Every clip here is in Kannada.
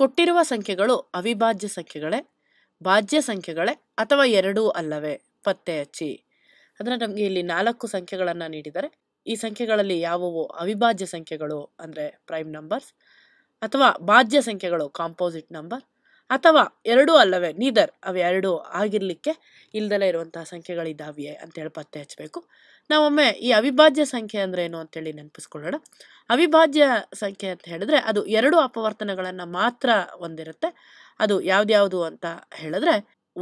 ಕೊಟ್ಟಿರುವ ಸಂಖ್ಯೆಗಳು ಅವಿಭಾಜ್ಯ ಸಂಖ್ಯೆಗಳೇ ಭಾಜ್ಯ ಸಂಖ್ಯೆಗಳೇ ಅಥವಾ ಎರಡೂ ಅಲ್ಲವೇ ಪತ್ತೆ ಹಚ್ಚಿ ಅಂದರೆ ನಮಗೆ ಇಲ್ಲಿ ನಾಲ್ಕು ಸಂಖ್ಯೆಗಳನ್ನು ನೀಡಿದರೆ ಈ ಸಂಖ್ಯೆಗಳಲ್ಲಿ ಯಾವುವು ಅವಿಭಾಜ್ಯ ಸಂಖ್ಯೆಗಳು ಅಂದರೆ ಪ್ರೈಮ್ ನಂಬರ್ಸ್ ಅಥವಾ ಭಾಜ್ಯ ಸಂಖ್ಯೆಗಳು ಕಾಂಪೋಸಿಟ್ ನಂಬರ್ ಅಥವಾ ಎರಡೂ ಅಲ್ಲವೇ ನೀದರ್ ಅವೆರಡೂ ಆಗಿರಲಿಕ್ಕೆ ಇಲ್ದಲೇ ಇರುವಂತಹ ಸಂಖ್ಯೆಗಳಿದ್ದಾವೆಯೇ ಅಂತೇಳಿ ಪತ್ತೆ ಹಚ್ಚಬೇಕು ನಾವೊಮ್ಮೆ ಈ ಅವಿಭಾಜ್ಯ ಸಂಖ್ಯೆ ಅಂದರೆ ಏನು ಅಂತೇಳಿ ನೆನಪಿಸ್ಕೊಳ್ಳೋಣ ಅವಿಭಾಜ್ಯ ಸಂಖ್ಯೆ ಅಂತ ಹೇಳಿದ್ರೆ ಅದು ಎರಡು ಅಪವರ್ತನಗಳನ್ನು ಮಾತ್ರ ಹೊಂದಿರುತ್ತೆ ಅದು ಯಾವ್ದ್ಯಾವುದು ಅಂತ ಹೇಳಿದ್ರೆ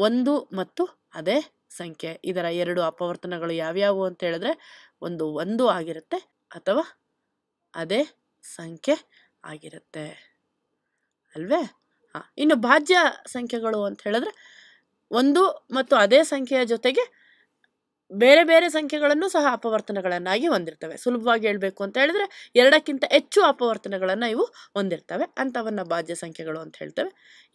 ಒಂದು ಮತ್ತು ಅದೇ ಸಂಖ್ಯೆ ಇದರ ಎರಡು ಅಪವರ್ತನಗಳು ಯಾವ್ಯಾವು ಅಂತ ಹೇಳಿದ್ರೆ ಒಂದು ಒಂದು ಆಗಿರುತ್ತೆ ಅಥವಾ ಅದೇ ಸಂಖ್ಯೆ ಆಗಿರುತ್ತೆ ಅಲ್ವೇ ಇನ್ನು ಭಾಜ್ಯ ಸಂಖ್ಯೆಗಳು ಅಂತ ಹೇಳಿದ್ರೆ ಒಂದು ಮತ್ತು ಅದೇ ಸಂಖ್ಯೆಯ ಜೊತೆಗೆ ಬೇರೆ ಬೇರೆ ಸಂಖ್ಯೆಗಳನ್ನು ಸಹ ಅಪವರ್ತನಗಳನ್ನಾಗಿ ಹೊಂದಿರ್ತವೆ ಸುಲಭವಾಗಿ ಹೇಳಬೇಕು ಅಂತ ಹೇಳಿದ್ರೆ ಎರಡಕ್ಕಿಂತ ಹೆಚ್ಚು ಅಪವರ್ತನಗಳನ್ನು ಇವು ಹೊಂದಿರ್ತವೆ ಅಂಥವನ್ನು ಭಾಜ್ಯ ಸಂಖ್ಯೆಗಳು ಅಂತ ಹೇಳ್ತವೆ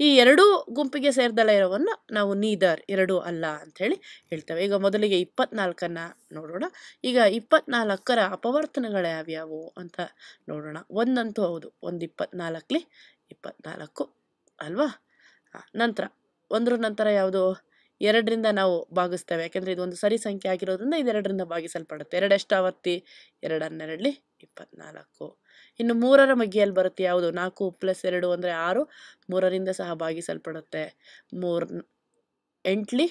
ಈ ಎರಡೂ ಗುಂಪಿಗೆ ಸೇರಿದಲ್ಲ ಇರೋವನ್ನು ನಾವು ನೀದರ್ ಎರಡು ಅಲ್ಲ ಅಂಥೇಳಿ ಹೇಳ್ತೇವೆ ಈಗ ಮೊದಲಿಗೆ ಇಪ್ಪತ್ನಾಲ್ಕನ್ನು ನೋಡೋಣ ಈಗ ಇಪ್ಪತ್ನಾಲ್ಕರ ಅಪವರ್ತನಗಳು ಯಾವ್ಯಾವು ಅಂತ ನೋಡೋಣ ಒಂದಂತೂ ಹೌದು ಒಂದು ಇಪ್ಪತ್ನಾಲ್ಕಲಿ ಇಪ್ಪತ್ನಾಲ್ಕು ಅಲ್ವಾ ನಂತರ ಒಂದರ ನಂತರ ಯಾವುದು ಎರಡರಿಂದ ನಾವು ಭಾಗಿಸ್ತೇವೆ ಯಾಕೆಂದರೆ ಇದೊಂದು ಸರಿ ಸಂಖ್ಯೆ ಆಗಿರೋದ್ರಿಂದ ಇದೆರಡರಿಂದ ಭಾಗಿಸಲ್ಪಡುತ್ತೆ ಎರಡು ಎರಡನ್ನೆರಡಲಿ ಇಪ್ಪತ್ನಾಲ್ಕು ಇನ್ನು ಮೂರರ ಮಗ್ಗಿಯಲ್ಲಿ ಬರುತ್ತೆ ಯಾವುದು ನಾಲ್ಕು ಪ್ಲಸ್ ಎರಡು ಅಂದರೆ ಆರು ಮೂರರಿಂದ ಸಹ ಭಾಗಿಸಲ್ಪಡುತ್ತೆ ಮೂರ್ ಎಂಟ್ಲಿ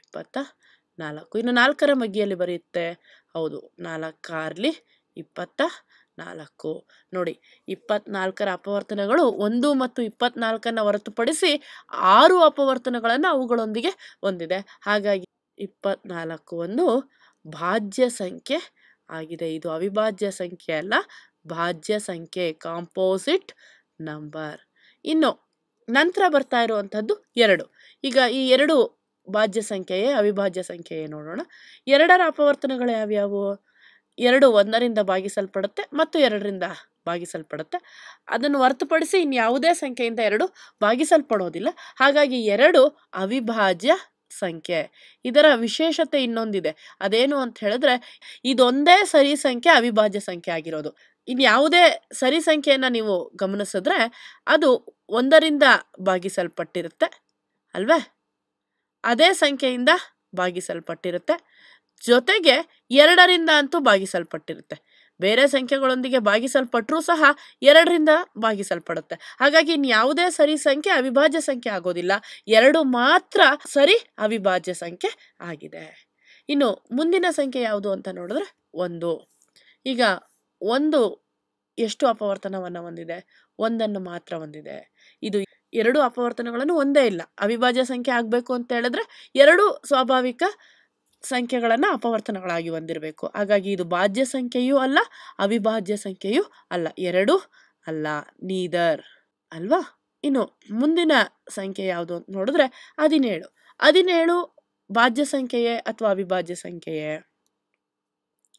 ಇಪ್ಪತ್ತ ನಾಲ್ಕು ಇನ್ನು ನಾಲ್ಕರ ಮಗ್ಗಿಯಲ್ಲಿ ಬರೆಯುತ್ತೆ ಹೌದು ನಾಲ್ಕಾರ್ಲಿ ಇಪ್ಪತ್ತ ನಾಲ್ಕು ನೋಡಿ ಇಪ್ಪತ್ನಾಲ್ಕರ ಅಪವರ್ತನಗಳು ಒಂದು ಮತ್ತು ಇಪ್ಪತ್ನಾಲ್ಕನ್ನು ಹೊರತುಪಡಿಸಿ ಆರು ಅಪವರ್ತನಗಳನ್ನು ಅವುಗಳೊಂದಿಗೆ ಹೊಂದಿದೆ ಹಾಗಾಗಿ ಇಪ್ಪತ್ನಾಲ್ಕು ಒಂದು ಭಾಜ್ಯ ಸಂಖ್ಯೆ ಆಗಿದೆ ಇದು ಅವಿಭಾಜ್ಯ ಸಂಖ್ಯೆ ಅಲ್ಲ ಭಾಜ್ಯ ಸಂಖ್ಯೆ ಕಾಂಪೋಸಿಟ್ ನಂಬರ್ ಇನ್ನು ನಂತರ ಬರ್ತಾ ಇರುವಂಥದ್ದು ಎರಡು ಈಗ ಈ ಎರಡು ಭಾಜ್ಯ ಸಂಖ್ಯೆಯೇ ಅವಿಭಾಜ್ಯ ಸಂಖ್ಯೆಯೇ ನೋಡೋಣ ಎರಡರ ಅಪವರ್ತನಗಳು ಯಾವ್ಯಾವು ಎರಡು ಒಂದರಿಂದ ಭಾಗಿಸಲ್ಪಡುತ್ತೆ ಮತ್ತು ಎರಡರಿಂದ ಭಾಗಿಸಲ್ಪಡುತ್ತೆ ಅದನ್ನು ಹೊರತುಪಡಿಸಿ ಇನ್ಯಾವುದೇ ಸಂಖ್ಯೆಯಿಂದ ಎರಡು ಭಾಗಿಸಲ್ಪಡೋದಿಲ್ಲ ಹಾಗಾಗಿ ಎರಡು ಅವಿಭಾಜ್ಯ ಸಂಖ್ಯೆ ಇದರ ವಿಶೇಷತೆ ಇನ್ನೊಂದಿದೆ ಅದೇನು ಅಂತ ಹೇಳಿದ್ರೆ ಇದೊಂದೇ ಸರಿ ಸಂಖ್ಯೆ ಅವಿಭಾಜ್ಯ ಸಂಖ್ಯೆ ಆಗಿರೋದು ಇನ್ಯಾವುದೇ ಸರಿ ಸಂಖ್ಯೆಯನ್ನು ನೀವು ಗಮನಿಸಿದ್ರೆ ಅದು ಒಂದರಿಂದ ಭಾಗಿಸಲ್ಪಟ್ಟಿರುತ್ತೆ ಅಲ್ವೇ ಅದೇ ಸಂಖ್ಯೆಯಿಂದ ಭಾಗಿಸಲ್ಪಟ್ಟಿರುತ್ತೆ ಜೊತೆಗೆ ಎರಡರಿಂದ ಅಂತೂ ಭಾಗಿಸಲ್ಪಟ್ಟಿರುತ್ತೆ ಬೇರೆ ಸಂಖ್ಯೆಗಳೊಂದಿಗೆ ಭಾಗಿಸಲ್ಪಟ್ಟರೂ ಸಹ ಎರಡರಿಂದ ಭಾಗಿಸಲ್ಪಡುತ್ತೆ ಹಾಗಾಗಿ ಇನ್ಯಾವುದೇ ಸರಿ ಸಂಖ್ಯೆ ಅವಿಭಾಜ್ಯ ಸಂಖ್ಯೆ ಆಗೋದಿಲ್ಲ ಎರಡು ಮಾತ್ರ ಸರಿ ಅವಿಭಾಜ್ಯ ಸಂಖ್ಯೆ ಆಗಿದೆ ಇನ್ನು ಮುಂದಿನ ಸಂಖ್ಯೆ ಯಾವುದು ಅಂತ ನೋಡಿದ್ರೆ ಒಂದು ಈಗ ಒಂದು ಎಷ್ಟು ಅಪವರ್ತನವನ್ನು ಹೊಂದಿದೆ ಒಂದನ್ನು ಮಾತ್ರ ಹೊಂದಿದೆ ಇದು ಎರಡು ಅಪವರ್ತನಗಳನ್ನು ಒಂದೇ ಇಲ್ಲ ಅವಿಭಾಜ್ಯ ಸಂಖ್ಯೆ ಆಗಬೇಕು ಅಂತ ಹೇಳಿದ್ರೆ ಎರಡು ಸ್ವಾಭಾವಿಕ ಸಂಖ್ಯೆಗಳನ್ನು ಅಪವರ್ತನಗಳಾಗಿ ಹೊಂದಿರಬೇಕು ಹಾಗಾಗಿ ಇದು ಬಾಜ್ಯ ಸಂಖ್ಯೆಯೂ ಅಲ್ಲ ಅವಿಭಾಜ್ಯ ಸಂಖ್ಯೆಯೂ ಅಲ್ಲ ಎರಡು ಅಲ್ಲ ನೀದರ್ ಅಲ್ವಾ ಇನ್ನು ಮುಂದಿನ ಸಂಖ್ಯೆ ಯಾವುದು ಅಂತ ನೋಡಿದ್ರೆ ಹದಿನೇಳು ಹದಿನೇಳು ಬಾಜ್ಯ ಸಂಖ್ಯೆಯೇ ಅಥವಾ ಅವಿಭಾಜ್ಯ ಸಂಖ್ಯೆಯೇ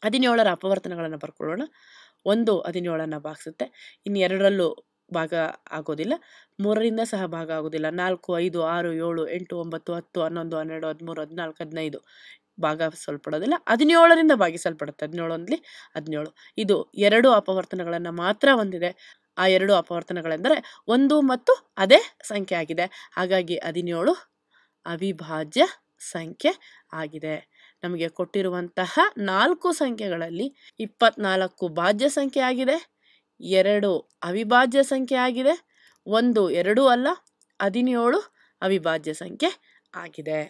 ಹದಿನೇಳರ ಅಪವರ್ತನಗಳನ್ನು ಬರ್ಕೊಳ್ಳೋಣ ಒಂದು ಹದಿನೇಳನ್ನು ಭಾಗಿಸುತ್ತೆ ಇನ್ನು ಎರಡರಲ್ಲೂ ಭಾಗ ಆಗೋದಿಲ್ಲ ಮೂರರಿಂದ ಸಹ ಭಾಗ ಆಗೋದಿಲ್ಲ ನಾಲ್ಕು ಐದು ಆರು ಏಳು ಎಂಟು ಒಂಬತ್ತು ಹತ್ತು ಹನ್ನೊಂದು ಹನ್ನೆರಡು ಹದಿಮೂರು ಹದಿನಾಲ್ಕು ಹದಿನೈದು ಭಾಗಿಸಲ್ಪಡೋದಿಲ್ಲ ಹದಿನೇಳರಿಂದ ಭಾಗಿಸಲ್ಪಡುತ್ತೆ ಹದಿನೇಳೊಂದಲ್ಲಿ ಹದಿನೇಳು ಇದು ಎರಡು ಅಪವರ್ತನಗಳನ್ನು ಮಾತ್ರ ಹೊಂದಿದೆ ಆ ಎರಡು ಅಪವರ್ತನಗಳೆಂದರೆ ಒಂದು ಮತ್ತು ಅದೇ ಸಂಖ್ಯೆ ಆಗಿದೆ ಹಾಗಾಗಿ ಹದಿನೇಳು ಅವಿಭಾಜ್ಯ ಸಂಖ್ಯೆ ಆಗಿದೆ ನಮಗೆ ಕೊಟ್ಟಿರುವಂತಹ ನಾಲ್ಕು ಸಂಖ್ಯೆಗಳಲ್ಲಿ ಇಪ್ಪತ್ನಾಲ್ಕು ಭಾಜ್ಯ ಸಂಖ್ಯೆ ಆಗಿದೆ ಎರಡು ಅವಿಭಾಜ್ಯ ಸಂಖ್ಯೆ ಆಗಿದೆ ಒಂದು ಎರಡು ಅಲ್ಲ ಹದಿನೇಳು ಅವಿಭಾಜ್ಯ ಸಂಖ್ಯೆ ಆಗಿದೆ